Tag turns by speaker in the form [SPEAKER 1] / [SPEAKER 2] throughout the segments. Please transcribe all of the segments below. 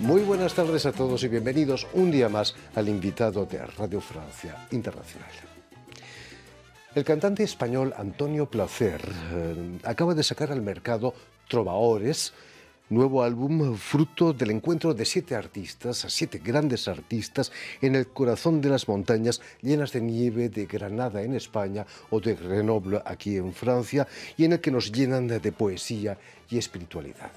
[SPEAKER 1] Muy buenas tardes a todos y bienvenidos un día más al invitado de Radio Francia Internacional. El cantante español Antonio Placer eh, acaba de sacar al mercado Trovadores, nuevo álbum fruto del encuentro de siete artistas, siete grandes artistas, en el corazón de las montañas llenas de nieve de Granada en España o de Grenoble aquí en Francia, y en el que nos llenan de poesía y espiritualidad.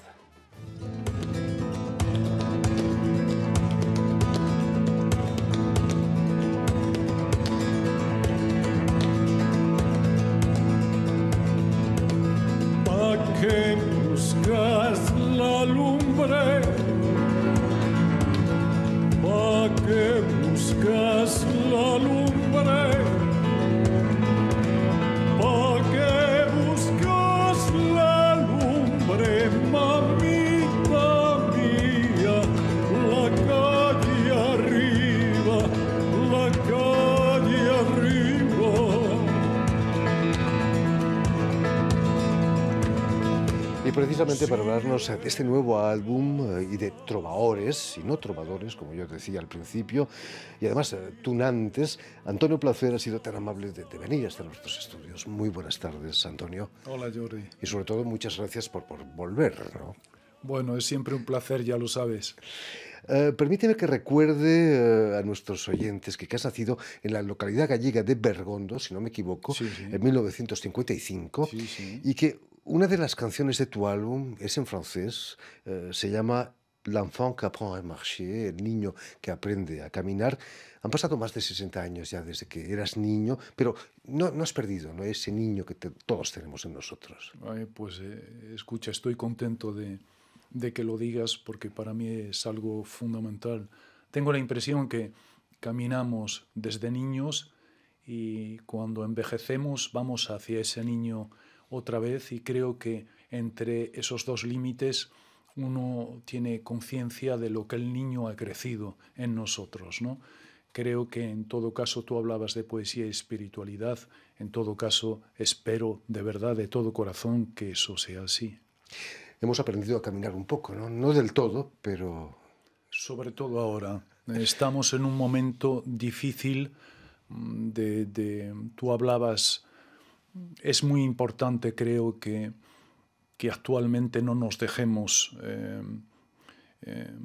[SPEAKER 2] buscas la lumbre? ¿Para que buscas la lumbre?
[SPEAKER 1] precisamente para hablarnos de este nuevo álbum eh, y de trovadores, y no trovadores, como yo decía al principio, y además eh, tunantes, Antonio Placer ha sido tan amable de, venir hasta nuestros estudios. Muy buenas tardes, Antonio. Hola, Jordi. Y sobre todo, muchas gracias por, por volver. ¿no? Bueno, es siempre un placer, ya lo sabes. Eh, permíteme que recuerde a nuestros oyentes que, has nacido en la localidad gallega de Bergondo, si no me equivoco, en 1955, y que una de las canciones de tu álbum es en francés, eh, se llama L'enfant qui apprend à marcher, el niño que aprende a caminar. Han pasado más de 60 años ya desde que eras niño, pero no, has perdido ¿no? ese
[SPEAKER 2] niño que todos tenemos en nosotros. pues eh, escucha, estoy contento de, de, que lo digas porque para mí es algo fundamental. Tengo la impresión que caminamos desde niños y cuando envejecemos vamos hacia ese niño otra vez y creo que entre esos dos límites uno tiene conciencia de lo que el niño ha crecido en nosotros, ¿no? Creo que en todo caso tú hablabas de poesía y espiritualidad, en todo caso espero de verdad, de todo corazón, que eso sea así. Hemos aprendido a caminar un poco, ¿no? No del todo, pero... Sobre todo ahora. Estamos en un momento difícil mm, de... de tú hablabas es muy importante, creo, que, que actualmente no nos dejemos em, em,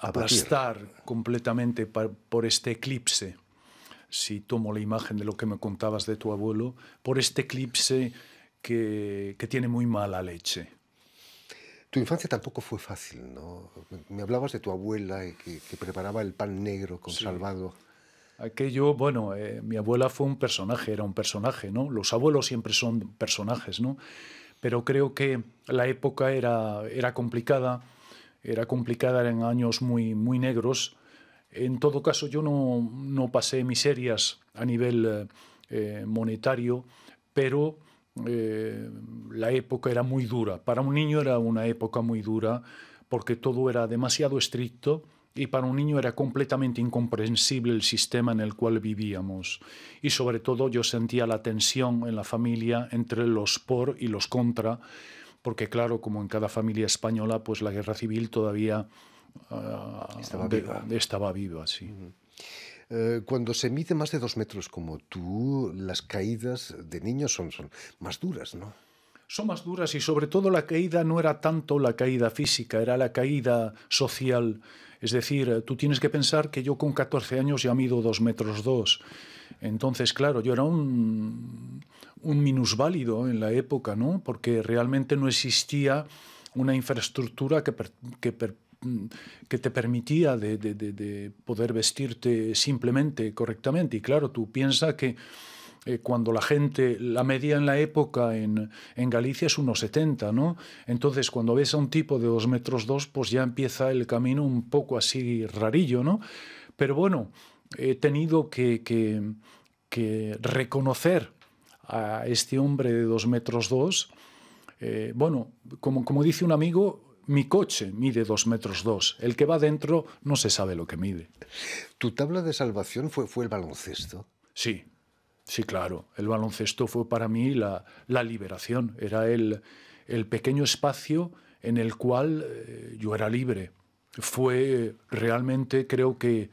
[SPEAKER 2] aplastar completamente por este eclipse. Si tomo la imagen de lo que me contabas de tu abuelo, por este eclipse que, tiene muy mala leche.
[SPEAKER 1] Tu infancia tampoco fue fácil, ¿no? Me hablabas de tu abuela eh, que, que preparaba el
[SPEAKER 2] pan negro con salvado. Aquello, bueno, eh, mi abuela fue un personaje, era un personaje, ¿no? Los abuelos siempre son personajes, ¿no? Pero creo que la época era, era complicada, era complicada, en años muy, muy negros. En todo caso, yo no, no pasé miserias a nivel eh, eh, monetario, pero la época era muy dura. Para un niño era una época muy dura porque todo era demasiado estricto, y para un niño era completamente incomprensible el sistema en el cual vivíamos. Y sobre todo yo sentía la tensión en la familia entre los por y los contra, porque claro, como en cada familia española, pues la guerra civil todavía ah, estaba, viva.
[SPEAKER 1] Eh, cuando se mide más de dos metros como tú, las caídas de niños son, son, más duras, ¿no?
[SPEAKER 2] Son más duras y sobre todo la caída no era tanto la caída física, era la caída social. Es decir, eh, tú tienes que pensar que yo con 14 años ya mido 2 metros 2. Entonces, claro, yo era un, un minusválido en la época, ¿no? Porque realmente no existía una infraestructura que, mm, que, te permitía de, poder vestirte simplemente, correctamente. Y claro, tú piensas que eh, cuando la gente, la media en la época en, Galicia es 1,70, ¿no? Entonces, cuando ves a un tipo de 2 metros 2, pues ya empieza el camino un poco así rarillo, ¿no? Pero bueno, he tenido que, reconocer a este hombre de 2 metros 2, eh, bueno, como, como dice un amigo, mi coche mide dos metros dos. El que va dentro no se sabe lo que mide. ¿Tu tabla de salvación fue, fue el baloncesto? Sí, Sí, claro. El baloncesto fue para mí la, liberación. Era el, pequeño espacio en el cual eh, yo era libre. Fue realmente, creo que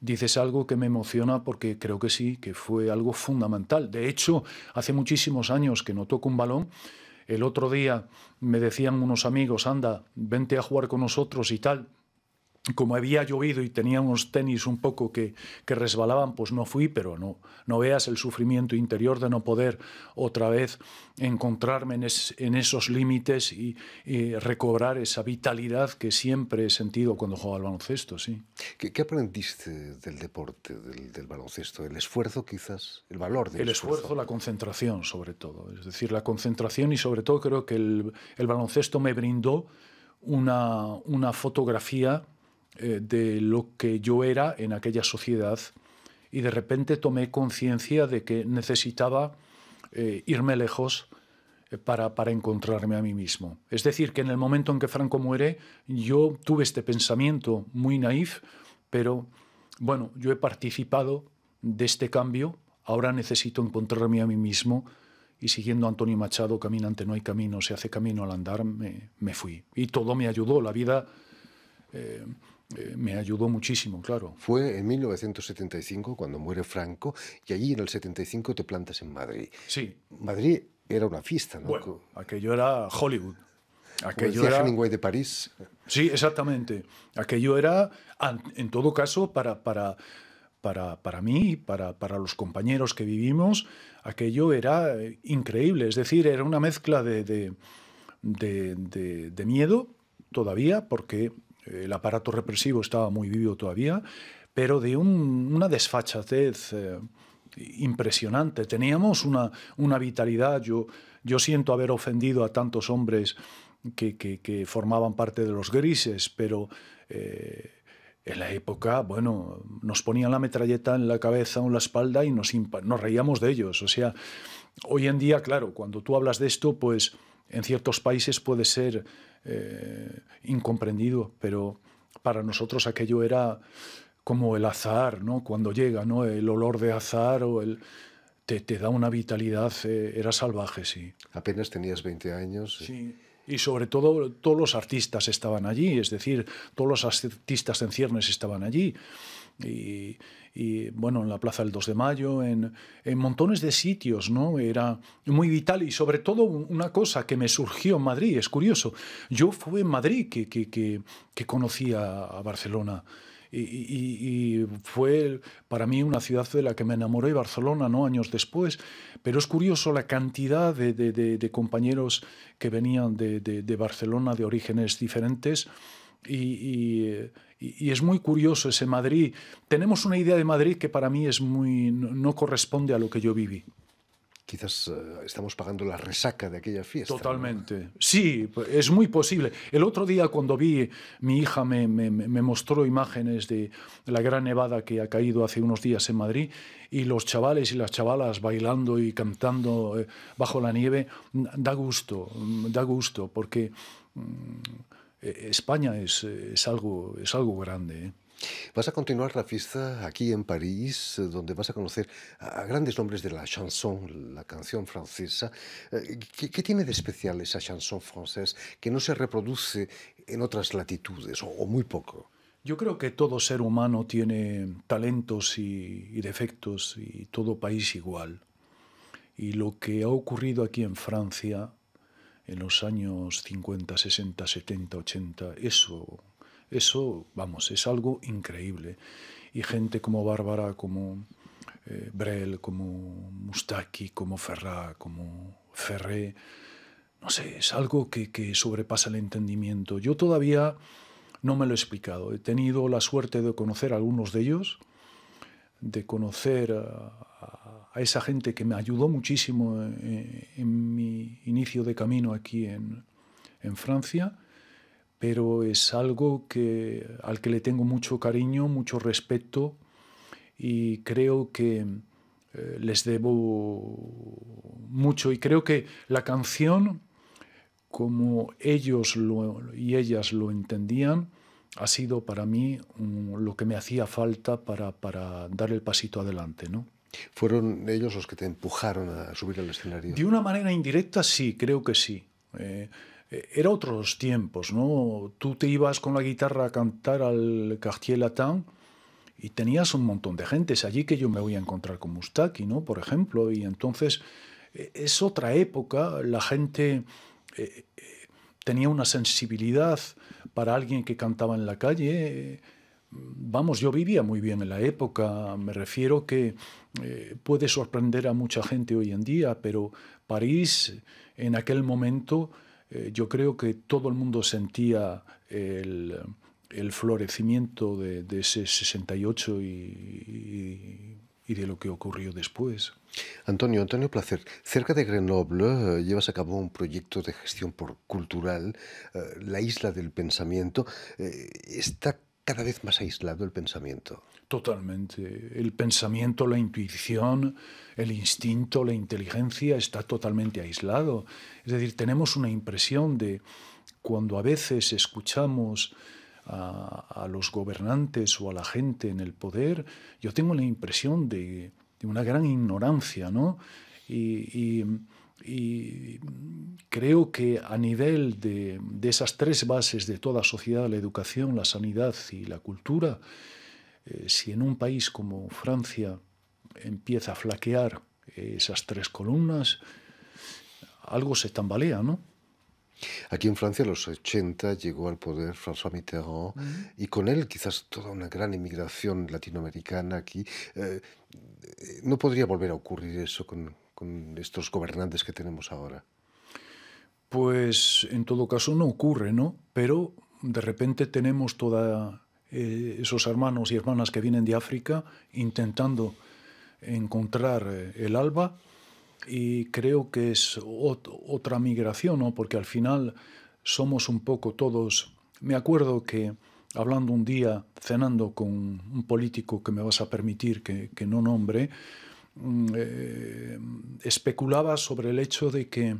[SPEAKER 2] dices algo que me emociona porque creo que sí, que fue algo fundamental. De hecho, hace muchísimos años que no toco un balón. El otro día me decían unos amigos, anda, vente a jugar con nosotros y tal como había llovido y tenía unos tenis un poco que, que, resbalaban, pues no fui, pero no, no veas el sufrimiento interior de no poder otra vez encontrarme en, esos límites y, recobrar esa vitalidad que siempre he sentido cuando juego al baloncesto, sí. ¿Qué, aprendiste del deporte, del, baloncesto? ¿El esfuerzo quizás? ¿El valor del El esfuerzo, esfuerzo, la concentración sobre todo. Es decir, la concentración y sobre todo creo que el, el baloncesto me brindó una, una fotografía eh, de lo que yo era en aquella sociedad y de repente tomé conciencia de que necesitaba eh, irme lejos eh, para, para, encontrarme a mí mismo. Es decir, que en el momento en que Franco muere, yo tuve este pensamiento muy naif, pero bueno, yo he participado de este cambio, ahora necesito encontrarme a mí mismo y siguiendo a Antonio Machado, caminante no hay camino, se hace camino al andar, me, fui. Y todo me ayudó, la vida... Eh, me ayudó muchísimo, claro.
[SPEAKER 1] Fue en 1975 cuando muere Franco y allí en el 75 te plantas en
[SPEAKER 2] Madrid. Sí. Madrid era una fiesta, ¿no? aquello era Hollywood. Aquello era era de París. Sí, exactamente. Aquello era, en todo caso, para, para, para, para mí, para, para los compañeros que vivimos, aquello era eh, increíble. Es decir, era una mezcla de, de, de, de miedo todavía, porque el aparato represivo estaba muy vivo todavía, pero de una desfachatez eh, impresionante. Teníamos una, vitalidad. Yo, yo siento haber ofendido a tantos hombres que, formaban parte de los grises, pero... Eh, en la época, bueno, nos ponían la metralleta en la cabeza o en la espalda y nos, nos reíamos de ellos. O sea, hoy en día, claro, cuando tú hablas de esto, pues en ciertos países puede ser eh, incomprendido, pero para nosotros aquello era como el azar, ¿no? Cuando llega, ¿no? El olor de azar o el... Te, da una vitalidad, eh, era salvaje, sí. Apenas tenías 20 años. Eh. Y sobre todo, todos los artistas estaban allí, es decir, todos los artistas en ciernes estaban allí y, bueno, en la Plaza del 2 de Mayo, en, montones de sitios, ¿no? Era muy vital y sobre todo una cosa que me surgió en Madrid, es curioso, yo fui en Madrid que, que, conocí a, Barcelona. Y, fue para mí una ciudad de la que me enamoré, Barcelona, ¿no? años después. Pero es curioso la cantidad de, de compañeros que venían de, Barcelona de orígenes diferentes. Y, eh, y, es muy curioso ese Madrid. Tenemos una idea de Madrid que para mí es muy, no, corresponde a lo que yo viví quizás eh, estamos pagando la resaca de aquella fiesta. Totalmente. Sí, pues, es muy posible. El otro día cuando vi, mi hija me, mostró imágenes de la gran nevada que ha caído hace unos días en Madrid y los chavales y las chavalas bailando y cantando eh, bajo la nieve, da gusto, mm, da gusto, porque... Mm, eh, España eh, es, algo, es algo grande. ¿eh? Vas a continuar
[SPEAKER 1] la fiesta aquí en París, donde vas a conocer a grandes nombres de la chanson, la canción francesa. ¿Qué, tiene de especial esa chanson francesa que no se
[SPEAKER 2] reproduce en otras latitudes o, muy poco? Yo creo que todo ser humano tiene talentos y, y defectos y todo país igual. Y lo que ha ocurrido aquí en Francia en los años 50, 60, 70, 80, eso, eso, vamos, es algo increíble. Y gente como Bárbara, como eh, Brel, como Mustaki, como Ferrá, como Ferré, no sé, es algo que, que sobrepasa el entendimiento. Yo todavía no me lo he explicado. He tenido la suerte de conocer a algunos de ellos, de conocer a a esa gente que me ayudó muchísimo eh, en, mi inicio de camino aquí en, Francia, pero es algo que, al que le tengo mucho cariño, mucho respeto y creo que eh, les debo mucho. Y creo que la canción, como ellos y ellas lo entendían, ha sido para mí lo que me hacía falta para, para dar el pasito adelante, ¿no? ¿Fueron ellos los que te empujaron a subir al escenario? De una manera indirecta, sí, creo que sí. Eh, eh, era otros tiempos, ¿no? Tú te ibas con la guitarra a cantar al Cartier Latin y tenías un montón de gentes allí que yo me voy a encontrar con Mustaki, ¿no? Por ejemplo, y entonces eh, es otra época, la gente tenía una sensibilidad para alguien que cantaba en la calle vamos, yo vivía muy bien en la época, me refiero que eh, puede sorprender a mucha gente hoy en día, pero París en aquel momento eh, yo creo que todo el mundo sentía el, florecimiento de, ese 68 y, de lo que ocurrió después. Antonio, Antonio
[SPEAKER 1] Placer, cerca de Grenoble eh, llevas a cabo un proyecto de gestión por cultural, la isla del pensamiento. ¿está cada vez más aislado el pensamiento.
[SPEAKER 2] Totalmente. El pensamiento, la intuición, el instinto, la inteligencia está totalmente aislado. Es decir, tenemos una impresión de cuando a veces escuchamos a, los gobernantes o a la gente en el poder, yo tengo la impresión de, una gran ignorancia, ¿no? y y creo que a nivel de, de esas tres bases de toda sociedad, la educación, la sanidad y la cultura, eh, si en un país como Francia empieza a flaquear eh, esas tres columnas, algo se tambalea, ¿no? Aquí en Francia, en los
[SPEAKER 1] 80, llegó al poder François Mitterrand y con él quizás toda una gran inmigración latinoamericana aquí. Eh, ¿No podría volver a ocurrir eso con, con estos gobernantes que tenemos ahora?
[SPEAKER 2] Pues en todo caso no ocurre, ¿no? Pero de repente tenemos todos eh, esos hermanos y hermanas que vienen de África intentando encontrar eh, el alba y creo que es otra migración, ¿no? Porque al final somos un poco todos... Me acuerdo que hablando un día, cenando con un político que me vas a permitir que no nombre, Mm, eh, especulaba sobre el hecho de que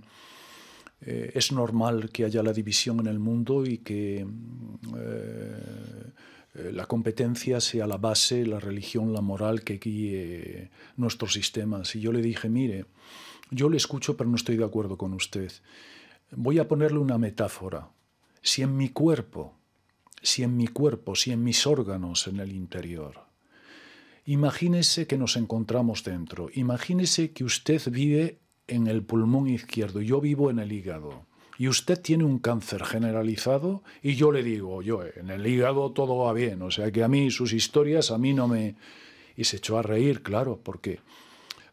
[SPEAKER 2] eh, es normal que haya la división en el mundo y que mm, eh, la competencia sea la base, la religión, la moral que guíe nuestros sistemas. Y yo le dije, mire, yo le escucho pero no estoy de acuerdo con usted. Voy a ponerle una metáfora. Si en mi cuerpo, si en mi cuerpo, si en mis órganos en el interior, Imagínese que nos encontramos dentro, imagínese que usted vive en el pulmón izquierdo, yo vivo en el hígado, y usted tiene un cáncer generalizado, y yo le digo, yo, en el hígado todo va bien, o sea que a mí sus historias, a mí no me... Y se echó a reír, claro, porque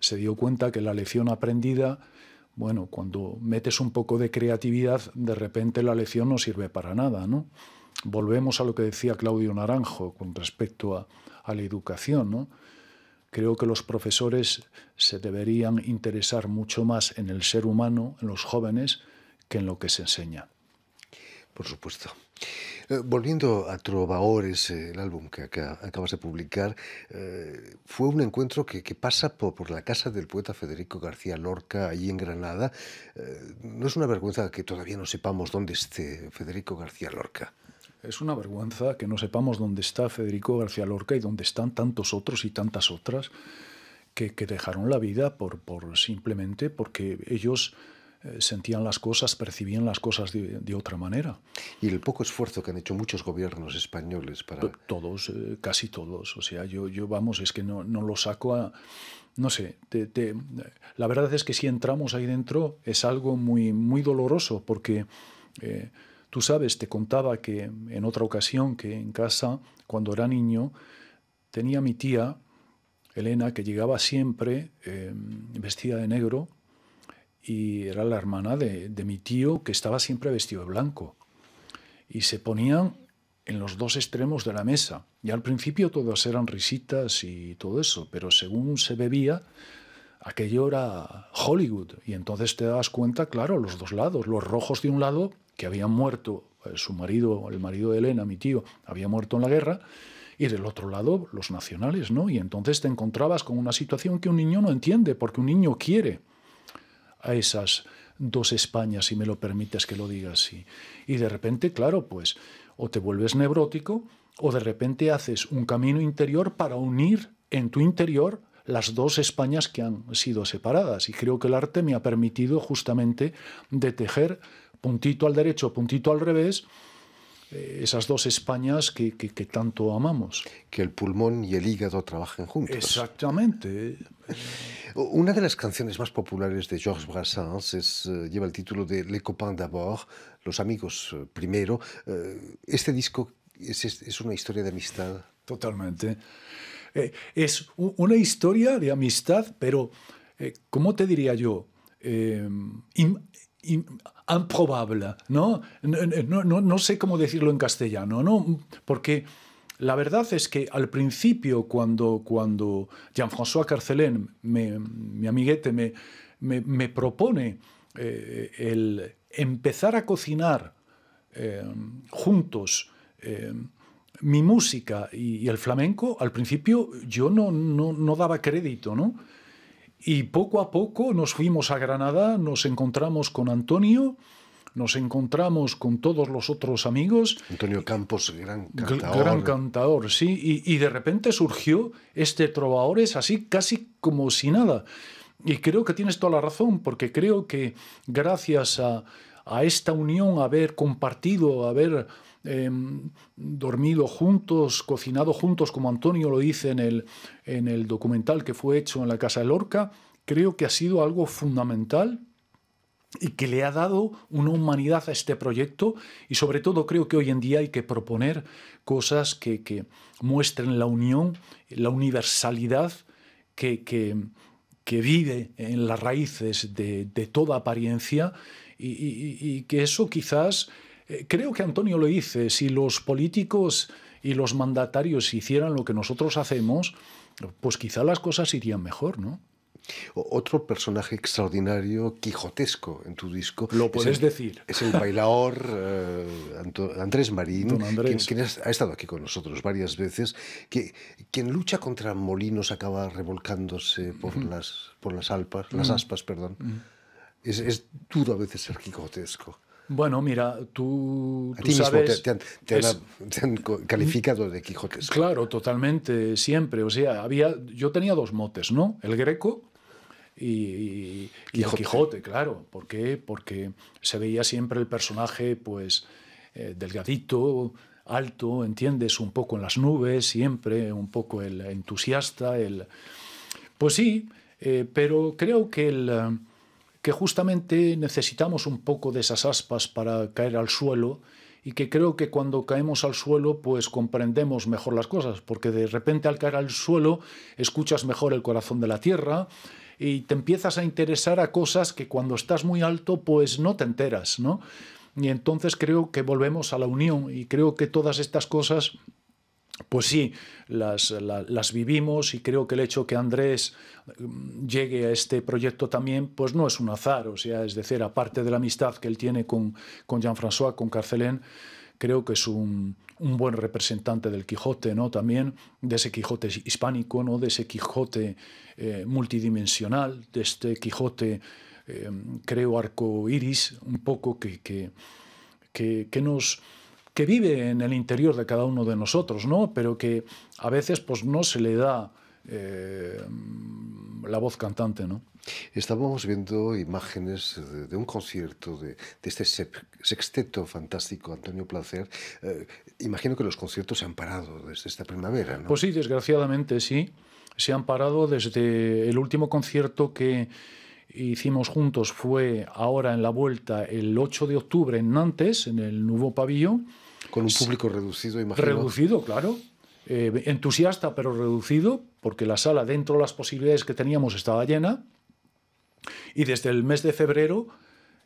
[SPEAKER 2] se dio cuenta que la lección aprendida, bueno, cuando metes un poco de creatividad, de repente la lección no sirve para nada, ¿no? volvemos a lo que decía Claudio Naranjo con respecto a, la educación, ¿no? Creo que los profesores se deberían interesar mucho más en el ser humano, en los jóvenes, que en lo que se enseña. Por supuesto. Eh,
[SPEAKER 1] volviendo a Trovaores, eh, el álbum que acabas de publicar, eh, fue un encuentro que, pasa por, por, la casa del poeta Federico García Lorca, allí en Granada. no es una vergüenza que todavía no sepamos dónde esté
[SPEAKER 2] Federico García Lorca. Es una vergüenza que no sepamos dónde está Federico García Lorca y dónde están tantos otros y tantas otras que, dejaron la vida por, por simplemente porque ellos eh, sentían las cosas, percibían las cosas de, otra manera. Y el poco esfuerzo que han hecho muchos gobiernos españoles para... Todos, eh, casi todos. O sea, yo, yo vamos, es que no, lo saco a... No sé, la verdad es que si entramos ahí dentro es algo muy, muy doloroso porque... Eh, Tú sabes, te contaba que en otra ocasión que en casa, cuando era niño, tenía mi tía, Elena, que llegaba siempre em, vestida de negro y era la hermana de, de mi tío que estaba siempre vestido de blanco. Y se ponían en los dos extremos de la mesa. Y al principio todas eran risitas y todo eso, pero según se bebía, aquello era Hollywood. Y entonces te das cuenta, claro, los dos lados, los rojos de un lado que había muerto eh, su marido, el marido de Elena, mi tío, había muerto en la guerra, y del otro lado los nacionales, ¿no? Y entonces te encontrabas con una situación que un niño no entiende, porque un niño quiere a esas dos Españas, si me lo permites que lo diga así. Y de repente, claro, pues o te vuelves neurótico o de repente haces un camino interior para unir en tu interior las dos Españas que han sido separadas. Y creo que el arte me ha permitido justamente de tejer puntito al derecho, puntito al revés, eh, esas dos Españas que, tanto amamos. Que el pulmón
[SPEAKER 1] y el hígado trabajen juntos. Exactamente. Eh, una de las canciones más populares de Georges Brassens es, eh, lleva el título de Les copains d'abord, Los amigos
[SPEAKER 2] primero. Este disco es, una historia de amistad. Totalmente. es una historia de amistad, pero, ¿cómo te diría yo? improbable, ¿no? No, ¿no? no, sé cómo decirlo en castellano, ¿no? Porque la verdad es que al principio, cuando, cuando Jean-François Carcelén, mi amiguete, me, propone eh, el empezar a cocinar eh, juntos eh, mi música y, el flamenco, al principio yo no, no daba crédito, ¿no? Y poco a poco nos fuimos a Granada, nos encontramos con Antonio, nos encontramos con todos los otros amigos. Antonio Campos, gran cantador. Gran cantador, sí. Y, de repente surgió este Trovadores así, casi como si nada. Y creo que tienes toda la razón, porque creo que gracias a, a esta unión, haber compartido, haber Em, dormido juntos, cocinado juntos, como Antonio lo dice en el, documental que fue hecho en la Casa de Lorca, creo que ha sido algo fundamental y que le ha dado una humanidad a este proyecto y sobre todo creo que hoy en día hay que proponer cosas que, muestren la unión, la universalidad que, que, vive en las raíces de, toda apariencia y que eso quizás eh, creo que Antonio lo dice, si los políticos y los mandatarios hicieran lo que nosotros hacemos, pues quizá las cosas irían mejor, ¿no? Otro personaje
[SPEAKER 1] extraordinario, quijotesco en tu disco. Lo puedes decir. Es el bailador eh, Andrés Marín, Quien, ha estado aquí con nosotros varias veces, que, quien lucha contra molinos acaba revolcándose por, las, por las, alpas, las mm. aspas. Perdón. Mm. Es, es, duro a veces ser quijotesco.
[SPEAKER 2] Bueno, mira, tú, te, han, calificado de Quijote. Claro, totalmente, siempre. O sea, había, yo tenía dos motes, ¿no? El greco y, el Quijote, claro. ¿Por qué? Porque se veía siempre el personaje, pues, eh, delgadito, alto, ¿entiendes? Un poco en las nubes, siempre un poco el entusiasta, el... Pues sí, eh, pero creo que el que justamente necesitamos un poco de esas aspas para caer al suelo y que creo que cuando caemos al suelo pues comprendemos mejor las cosas, porque de repente al caer al suelo escuchas mejor el corazón de la tierra y te empiezas a interesar a cosas que cuando estás muy alto pues no te enteras, ¿no? Y entonces creo que volvemos a la unión y creo que todas estas cosas pues sí, las, vivimos y creo que el hecho que Andrés mm, llegue a este proyecto también, pues no es un azar, o sea, es decir, aparte de la amistad que él tiene con, Jean-François, con Carcelén, creo que es un, buen representante del Quijote, ¿no? También de ese Quijote hispánico, ¿no? De ese Quijote eh, multidimensional, de este Quijote, eh, creo, arco iris, un poco que, que nos que vive en el interior de cada uno de nosotros, ¿no? pero que a veces pues, no se le da eh, la voz cantante. ¿no? Estábamos
[SPEAKER 1] viendo imágenes de, un concierto de, este sexteto fantástico, Antonio Placer. Eh, imagino que los conciertos se han parado desde esta primavera. ¿no? Pues
[SPEAKER 2] sí, desgraciadamente sí. Se han parado desde el último concierto que hicimos juntos fue ahora en la vuelta el 8 de octubre en Nantes, en el Nuevo Pabellón con un público reducido, imagino. Reducido, claro. Eh, entusiasta, pero reducido, porque la sala, dentro de las posibilidades que teníamos, estaba llena. Y desde el mes de febrero,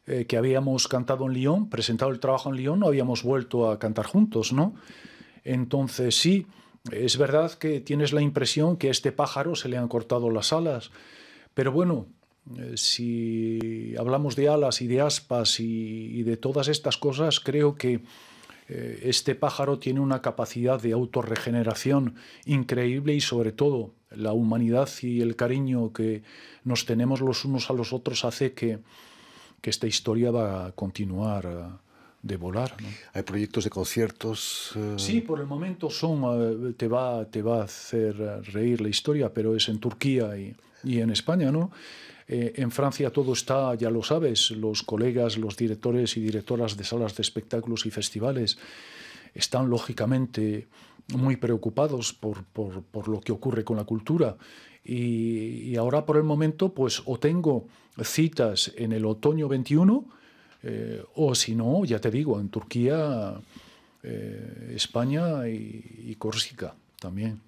[SPEAKER 2] eh, que habíamos cantado en Lyon, presentado el trabajo en Lyon, no habíamos vuelto a cantar juntos, ¿no? Entonces, sí, es verdad que tienes la impresión que a este pájaro se le han cortado las alas. Pero bueno, eh, si hablamos de alas y de aspas y de todas estas cosas, creo que eh, este pájaro tiene una capacidad de autorregeneración increíble y sobre todo la humanidad y el cariño que nos tenemos los unos a los otros hace que, esta historia va a continuar eh, de volar. ¿Hay proyectos de conciertos? Eh, sí, por el momento son, te va, te va a hacer reír la historia, pero es en Turquía y, y en España, ¿no? Eh, en Francia todo está, ya lo sabes, los colegas, los directores y directoras de salas de espectáculos y festivales están lógicamente muy preocupados por, lo que ocurre con la cultura. Y, ahora por el momento, pues o tengo citas en el otoño 21, eh, o si no, ya te digo, en Turquía, eh, España y, y también.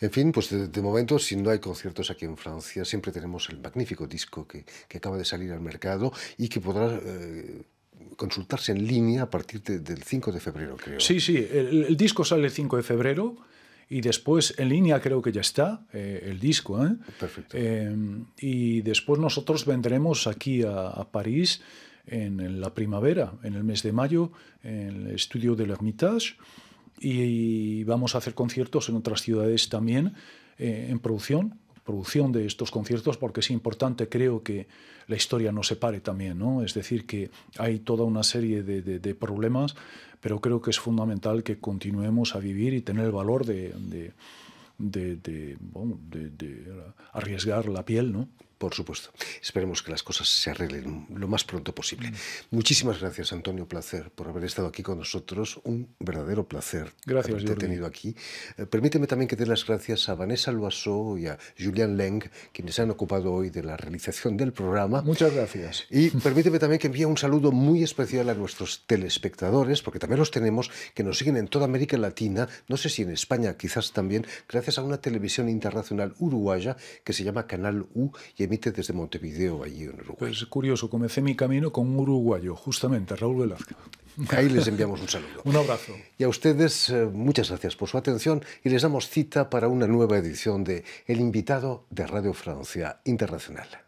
[SPEAKER 2] En
[SPEAKER 1] fin, pues de, momento, si no hay conciertos aquí en Francia, siempre tenemos el magnífico disco que, que acaba de salir al mercado y que podrá... Eh, consultarse en línea a partir del 5
[SPEAKER 2] de febrero, creo. Sí, sí, el, disco sale el 5 de febrero y después en línea creo que ya está eh, el disco. ¿eh? Perfecto. Eh, y después nosotros vendremos aquí a, París en, la primavera, en el mes de mayo, en el estudio de l'Hermitage, y vamos a hacer conciertos en otras ciudades también eh, en producción producción de estos conciertos porque es importante creo que la historia no se pare también no es decir que hay toda una serie de, de, problemas pero creo que es fundamental que continuemos a vivir y tener el valor de, de arriesgar la piel no por supuesto. Esperemos que las
[SPEAKER 1] cosas se arreglen lo más pronto posible. Mm. Muchísimas gracias, Antonio. Placer por haber estado aquí con nosotros. Un verdadero placer gracias, haberte Jordi. tenido aquí. Eh, permíteme también que dé las gracias a Vanessa Loiseau y a Julian Leng, quienes se han ocupado hoy de la realización del programa. Muchas gracias. Y permíteme también que envíe un saludo muy especial a nuestros telespectadores, porque también los tenemos que nos siguen en toda América Latina, no sé si en España quizás también, gracias a una televisión internacional uruguaya que se llama Canal U y desde Montevideo, allí en Uruguay. Pues curioso, comencé mi camino con un uruguayo, justamente, Raúl Velázquez.
[SPEAKER 2] Ahí les enviamos un saludo. un abrazo.
[SPEAKER 1] Y a ustedes, eh, muchas gracias por su atención y les damos cita para una nueva edición de El invitado de Radio Francia Internacional.